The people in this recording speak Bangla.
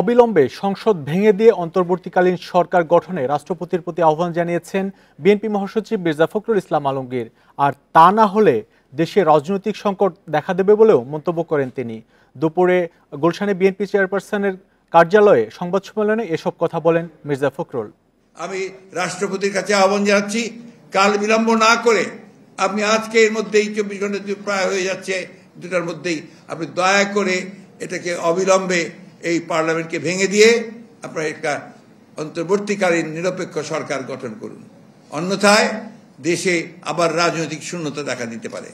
অবিলম্বে সংসদ ভেঙে দিয়ে অন্তর্বর্তীকালীন সরকার গঠনে রাষ্ট্রপতির প্রতি আহ্বান জানিয়েছেন বিএনপি মহাসচিব মির্জা ফখরুল ইসলাম আলমগীর আর তা না হলে দেশে রাজনৈতিক সংকট দেখা দেবে বলেও মন্তব্য করেন তিনি দুপুরে গুলশানে বিএনপি চেয়ারপারসনের কার্যালয়ে সংবাদ সম্মেলনে এসব কথা বলেন মির্জা ফখরুল আমি রাষ্ট্রপতির কাছে আহ্বান জানাচ্ছি কাল বিলম্ব না করে আপনি আজকে এর মধ্যেই চব্বিশ ঘন্টা প্রায় হয়ে যাচ্ছে দুটার মধ্যেই আপনি দয়া করে এটাকে অবিলম্বে এই পার্লামেন্টকে ভেঙে দিয়ে আপনারা একটা অন্তর্বর্তীকালীন নিরপেক্ষ সরকার গঠন করুন অন্যথায় দেশে আবার রাজনৈতিক শূন্যতা দেখা দিতে পারে